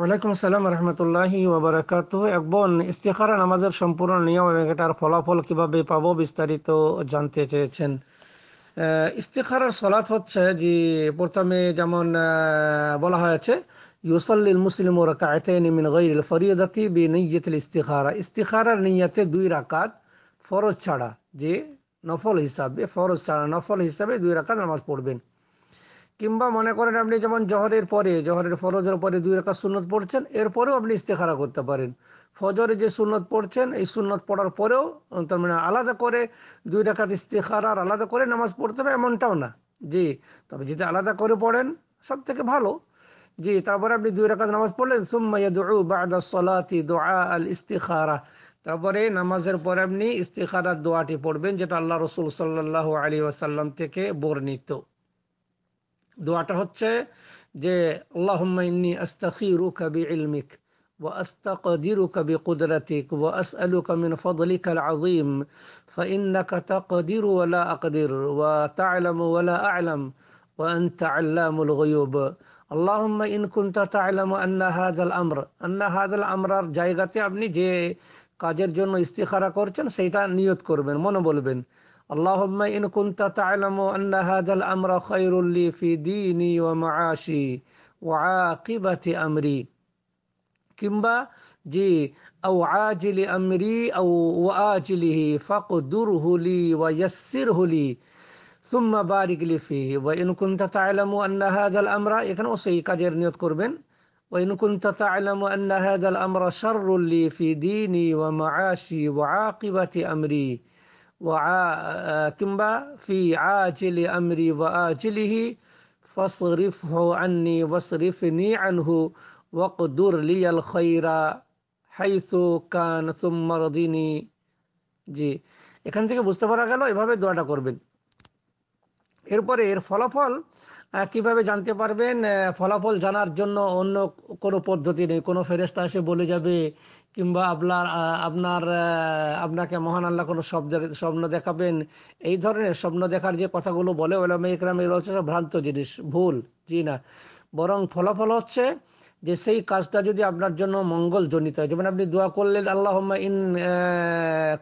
ওয়ালাইকুম আসসালাম রহমতুল্লাহি ওবরাকাত একবন ইস্তেখারা নামাজের সম্পূর্ণ নিয়ম এবং এটার ফলাফল কিভাবে পাবো বিস্তারিত জানতে চেয়েছেন ইস্তেখারার সলাৎ হচ্ছে যে প্রথমে যেমন বলা হয়েছে ইউসল্লিল মুসলিম ও রাকায়তেন মিন গৈরিল ফরিয়দাতি বি নিয়তিল ইস্তিখারা ইস্তেখারার নিয়াতে দুই রাকাত ফরজ ছাড়া যে নফল হিসাবে ফরজ ছাড়া নফল হিসাবে দুই রাকাত নামাজ পড়বেন কিংবা মনে করেন আপনি যেমন জহরের পরে জহরের ফরজের পরে দুই রেখা সুন্নত পড়ছেন এরপরেও আপনি ইস্তেখারা করতে পারেন ফজরে যে সুন্নত পড়ছেন এই সুন্নত পড়ার পরেও তার মানে আলাদা করে দুই রেখাত ইস্তেখারার আলাদা করে নামাজ পড়তে হবে এমনটাও না জি তবে যদি আলাদা করে পড়েন সব থেকে ভালো জি তারপরে আপনি দুই রাকাত নামাজ পড়লেন সুম্মাইয়া দোয়া আল ইস্তিখারা তারপরে নামাজের পরে আপনি ইস্তিখারার দোয়াটি পড়বেন যেটা আল্লাহ রসুল সাল্লাহ আলী ওয়াসাল্লাম থেকে বর্ণিত দোয়াটা হচ্ছে যে আল্লাহম্মা ইন্নি আস্তাখিরুকা বিইলমিক وأستقدرك بقدرتك وأسألك من فضلك العظيم فإنك تقدر ولا أقدر وتعلم ولا أعلم وأنت علام الغيوب اللهم إن كنت تعلم أن هذا الأمر أن هذا الأمر جايغتي أبني جي কাজের জন্য استخارة كورشن সেইটা নিয়ত করবেন مونوبولبن اللهم إن كنت تعلم أن هذا الأمر خير لي في ديني ومعاشي وعاقبة أمري كمبا جي أو عاجل أمري أو وآجله فاقدره لي ويسره لي ثم بارك لي فيه وإن كنت تعلم أن هذا الأمر يكن اوصي كجر نيوت كربن وإن كنت تعلم أن هذا الأمر شر لي في ديني ومعاشي وعاقبة أمري কিংবা ফি আমরি জি এখান থেকে বুঝতে পারা গেল এভাবে দোয়াটা করবেন এরপরে এর ফলাফল কিভাবে জানতে পারবেন ফলাফল জানার জন্য অন্য কোনো পদ্ধতি নেই কোনো ফেরেস্তা এসে বলে যাবে কিংবা আপনার আপনার আপনাকে মহান আল্লাহ কোনো স্বপ্ন স্বপ্ন দেখাবেন এই ধরনের স্বপ্ন দেখার যে কথাগুলো বলে ওলামে ইকরাম এগুলো হচ্ছে সব ভ্রান্ত জিনিস ভুল জি না বরং ফলাফল হচ্ছে যে সেই কাজটা যদি আপনার জন্য মঙ্গল জনিত হয় যেমন আপনি দোয়া করলেন আল্লাহ ইন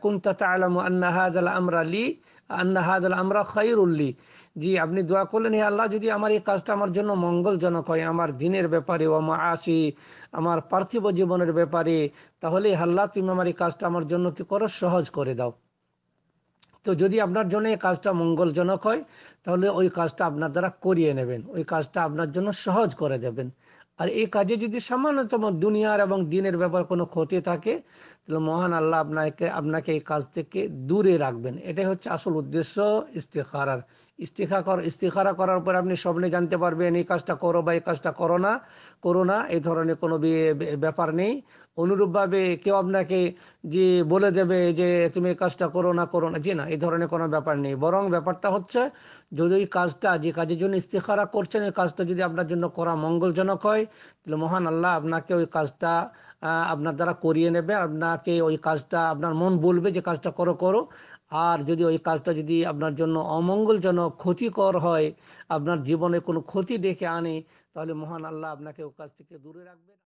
কুন্তা আলম আন্না হাজ আল আমরালি আন্না হাজ আল আমরা খাইরুল্লি জি আপনি দোয়া করলেন হে আল্লাহ যদি আমার এই কাজটা আমার জন্য মঙ্গলজনক হয় আমার দিনের ব্যাপারে ও আমার আসি আমার পার্থিব জীবনের ব্যাপারে তাহলে আল্লাহ তুমি আমার এই কাজটা আমার জন্য কি করো সহজ করে দাও তো যদি আপনার জন্য এই কাজটা মঙ্গলজনক হয় তাহলে ওই কাজটা আপনার দ্বারা করিয়ে নেবেন ওই কাজটা আপনার জন্য সহজ করে দেবেন আর এই কাজে যদি সামান্যতম দুনিয়ার এবং দিনের ব্যাপার কোনো ক্ষতি থাকে তাহলে মহান আল্লাহ আপনাকে আপনাকে এই কাজ থেকে দূরে রাখবেন এটাই হচ্ছে আসল উদ্দেশ্য ইস্তেখারার ইস্তিখা কর ইস্তিখারা করার পর আপনি স্বপ্নে জানতে পারবেন এই কাজটা করো বা এই কাজটা করো না করো না এই ধরনের কোনো ব্যাপার নেই অনুরূপভাবে কেউ আপনাকে যে বলে দেবে যে তুমি এই কাজটা করো না করো না জি না এই ধরনের কোনো ব্যাপার নেই বরং ব্যাপারটা হচ্ছে যদি ওই কাজটা যে কাজের জন্য ইস্তিখারা করছেন এই কাজটা যদি আপনার জন্য করা মঙ্গলজনক হয় তাহলে মহান আল্লাহ আপনাকে ওই কাজটা আপনার দ্বারা করিয়ে নেবে আপনাকে ওই কাজটা আপনার মন বলবে যে কাজটা করো করো আর যদি ওই কাজটা যদি আপনার জন্য অমঙ্গলজনক ক্ষতিকর হয় আপনার জীবনে কোনো ক্ষতি ডেকে আনে তাহলে মহান আল্লাহ আপনাকে ও কাজ থেকে দূরে রাখবে